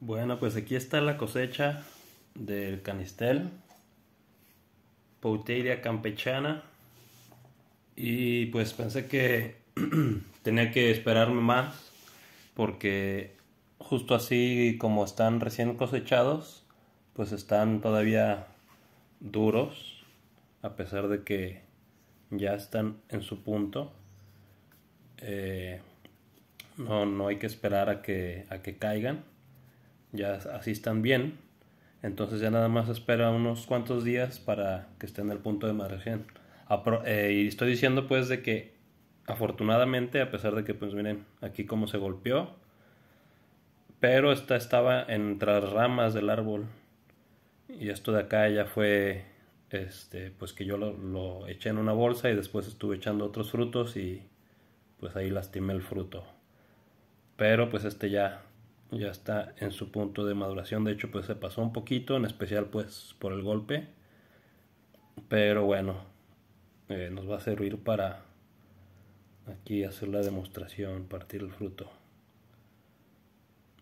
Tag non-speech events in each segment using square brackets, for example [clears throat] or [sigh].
Bueno, pues aquí está la cosecha del canistel, Pouteria campechana. Y pues pensé que [clears throat] tenía que esperarme más porque justo así como están recién cosechados, pues están todavía duros a pesar de que ya están en su punto. Eh, no, no hay que esperar a que, a que caigan ya así están bien. Entonces ya nada más espera unos cuantos días para que estén en el punto de margen eh, y estoy diciendo pues de que afortunadamente, a pesar de que pues miren, aquí como se golpeó, pero esta estaba entre las ramas del árbol. Y esto de acá ya fue, este, pues que yo lo, lo eché en una bolsa y después estuve echando otros frutos y pues ahí lastimé el fruto. Pero pues este ya ya está en su punto de maduración. De hecho, pues se pasó un poquito, en especial pues por el golpe. Pero bueno, eh, nos va a servir para aquí hacer la demostración, partir el fruto.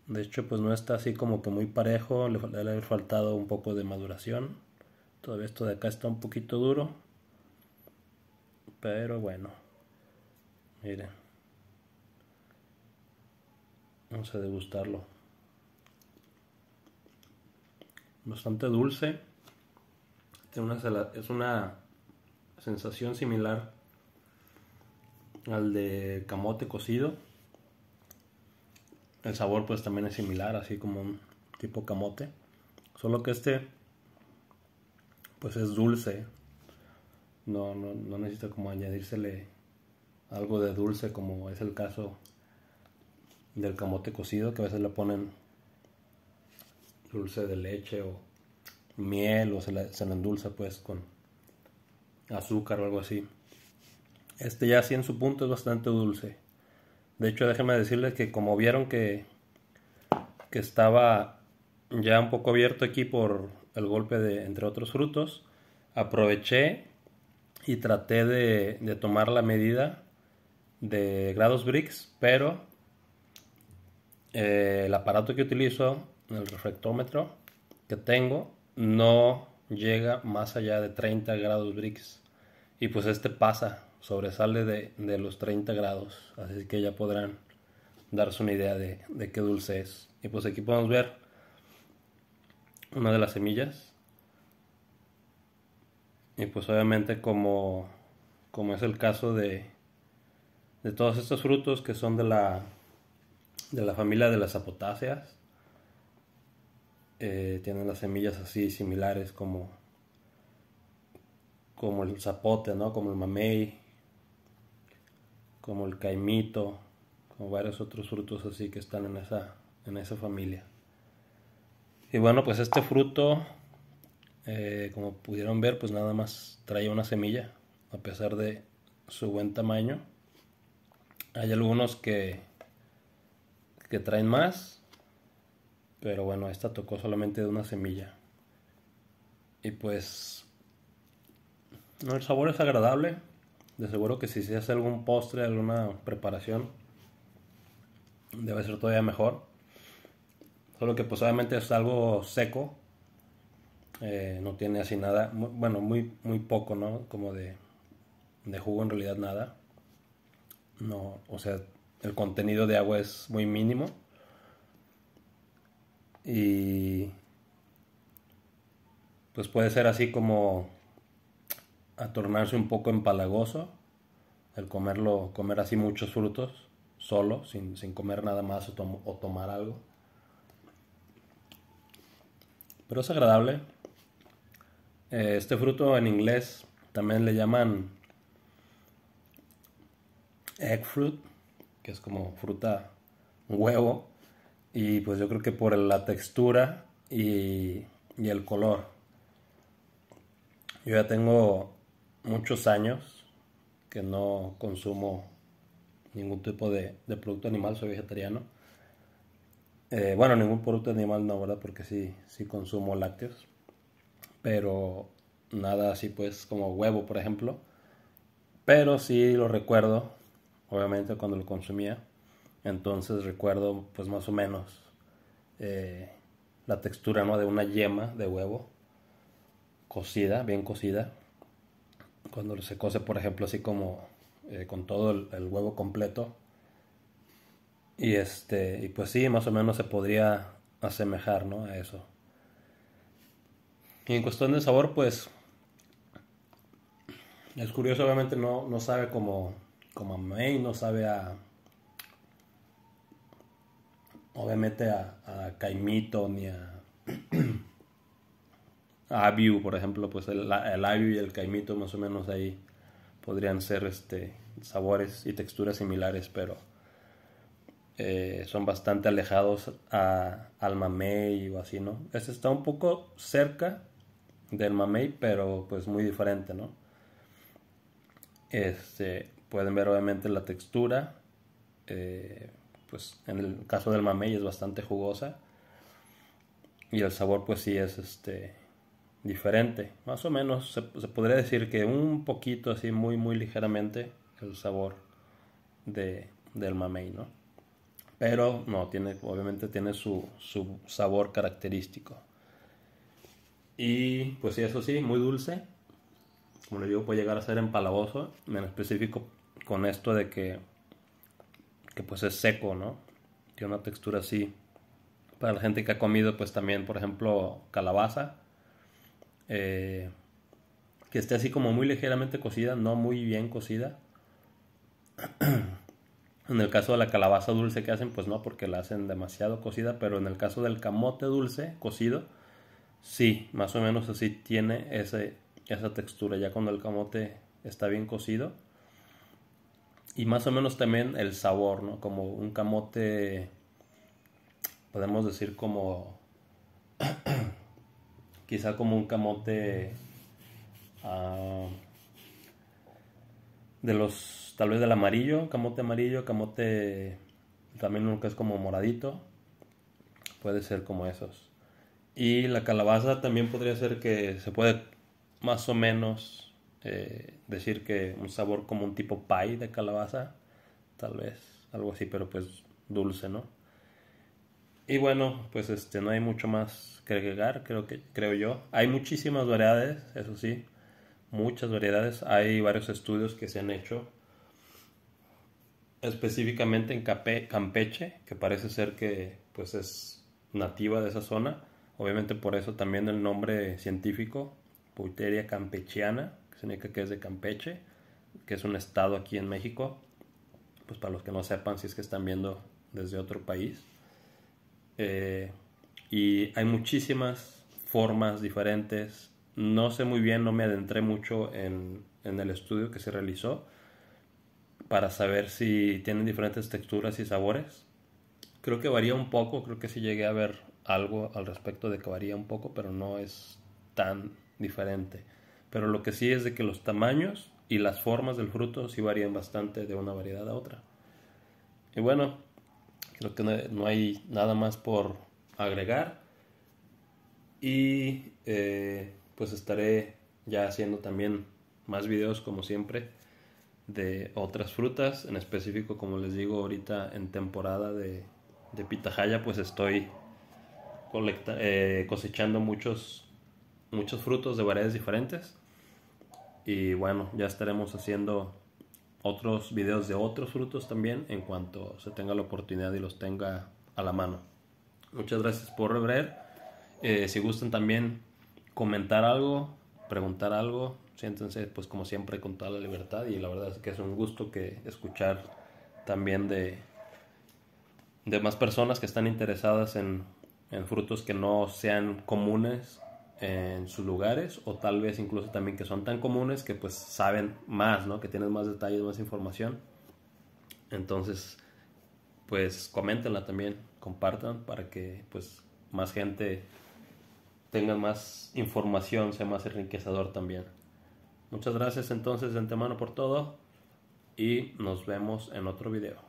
De hecho, pues no está así como que muy parejo, le, le ha faltado un poco de maduración. Todavía esto de acá está un poquito duro. Pero bueno, miren. Vamos a degustarlo. Bastante dulce. es una sensación similar al de camote cocido. El sabor pues también es similar, así como un tipo camote. Solo que este pues es dulce. No, no, no necesita como añadírsele algo de dulce como es el caso del camote cocido, que a veces le ponen dulce de leche o miel o se la, endulza pues con azúcar o algo así. Este ya así en su punto es bastante dulce. De hecho, déjenme decirles que como vieron que, que estaba ya un poco abierto aquí por el golpe de, entre otros frutos, aproveché y traté de, tomar la medida de grados Bricks. pero eh, el aparato que utilizo, el reflectómetro que tengo, no llega más allá de 30 grados Brix. Y pues este pasa, sobresale de, los 30 grados. Así que ya podrán darse una idea de, de qué dulce es. Y pues aquí podemos ver una de las semillas. Y pues obviamente como, como es el caso de, de todos estos frutos que son de la de la familia de las apotáceas. Eh, tienen las semillas así similares como, como el zapote, ¿no? Como el mamey, como el caimito, como varios otros frutos así que están en esa, en esa familia. Y bueno, pues este fruto, eh, como pudieron ver, pues nada más trae una semilla, a pesar de su buen tamaño. Hay algunos que traen más. Pero bueno, esta tocó solamente de una semilla. Y pues... El sabor es agradable. De seguro que si se hace algún postre, alguna preparación, debe ser todavía mejor. Solo que pues obviamente es algo seco. Eh, no tiene así nada. bueno, muy, muy poco, ¿no? Como de, de jugo en realidad nada. No, o sea, el contenido de agua es muy mínimo. Y pues puede ser así como a tornarse un poco empalagoso el comerlo, comer así muchos frutos solo, sin, comer nada más o, tomar algo. Pero es agradable. Eh, este fruto en inglés también le llaman egg fruit que es como fruta, huevo, y pues yo creo que por la textura y, el color. Yo ya tengo muchos años que no consumo ningún tipo de, producto animal, soy vegetariano. Eh, bueno, ningún producto animal no, ¿verdad? Porque sí, sí consumo lácteos. Pero nada así pues como huevo, por ejemplo. Pero sí lo recuerdo obviamente cuando lo consumía. Entonces recuerdo pues más o menos eh, la textura ¿no? de una yema de huevo cocida, bien cocida. Cuando se cose, por ejemplo, así como eh, con todo el, huevo completo. Y este, y pues sí, más o menos se podría asemejar ¿no? a eso. Y en cuestión de sabor, pues es curioso, obviamente no, no sabe como como a no sabe a. Obviamente a, a Caimito ni a. [clears throat] a por ejemplo, pues el, el y el Caimito más o menos ahí podrían ser este sabores y texturas similares, pero eh, son bastante alejados a, al mamey o así, ¿no? Este está un poco cerca del mamey, pero pues muy diferente, ¿no? Este, Pueden ver obviamente la textura. Eh, pues en el caso del mamey es bastante jugosa. Y el sabor pues sí es este diferente. Más o menos se, podría decir que un poquito así muy muy ligeramente el sabor de, del mamey, ¿no? Pero no, tiene, obviamente tiene su, su sabor característico. Y pues sí, eso sí, muy dulce. Como le digo, puede llegar a ser empalagoso, en específico con esto de que, que pues es seco, ¿no? Tiene una textura así. Para la gente que ha comido, pues también, por ejemplo, calabaza, eh, que esté así como muy ligeramente cocida, no muy bien cocida. [clears throat] en el caso de la calabaza dulce que hacen, pues no, porque la hacen demasiado cocida, pero en el caso del camote dulce cocido, sí, más o menos así tiene ese, esa textura, ya cuando el camote está bien cocido y más o menos también el sabor, ¿no? Como un camote, podemos decir como, [clears throat] quizá como un camote ah, de los, tal vez del amarillo, camote amarillo, camote también uno que es como moradito, puede ser como esos. Y la calabaza también podría ser que se puede más o menos eh, decir que un sabor como un tipo pie de calabaza, tal vez, algo así, pero pues dulce, ¿no? Y bueno, pues este, no hay mucho más que agregar, creo, que, creo yo. Hay muchísimas variedades, eso sí, muchas variedades. Hay varios estudios que se han hecho específicamente en Campeche, que parece ser que pues es nativa de esa zona. Obviamente por eso también el nombre científico, Puteria campechiana que es de Campeche, que es un estado aquí en México, pues para los que no sepan, si es que están viendo desde otro país. Eh, y hay muchísimas formas diferentes. No sé muy bien, no me adentré mucho en, en el estudio que se realizó para saber si tienen diferentes texturas y sabores. Creo que varía un poco, creo que sí llegué a ver algo al respecto de que varía un poco, pero no es tan diferente. Pero lo que sí es de que los tamaños y las formas del fruto sí varían bastante de una variedad a otra. Y bueno, creo que no hay nada más por agregar. Y eh, pues estaré ya haciendo también más videos como siempre de otras frutas. En específico, como les digo, ahorita en temporada de, pitahaya pues estoy eh, cosechando muchos, muchos frutos de variedades diferentes y bueno, ya estaremos haciendo otros videos de otros frutos también en cuanto se tenga la oportunidad y los tenga a la mano. Muchas gracias por ver. Eh, si gustan también comentar algo, preguntar algo, siéntense pues como siempre con toda la libertad y la verdad es que es un gusto que escuchar también de, de más personas que están interesadas en, en frutos que no sean comunes en sus lugares o tal vez incluso también que son tan comunes que pues saben más, ¿no? Que tienen más detalles, más información. Entonces, pues coméntenla también, compartan para que pues más gente tenga más información, sea más enriquecedor también. Muchas gracias entonces de antemano por todo y nos vemos en otro video.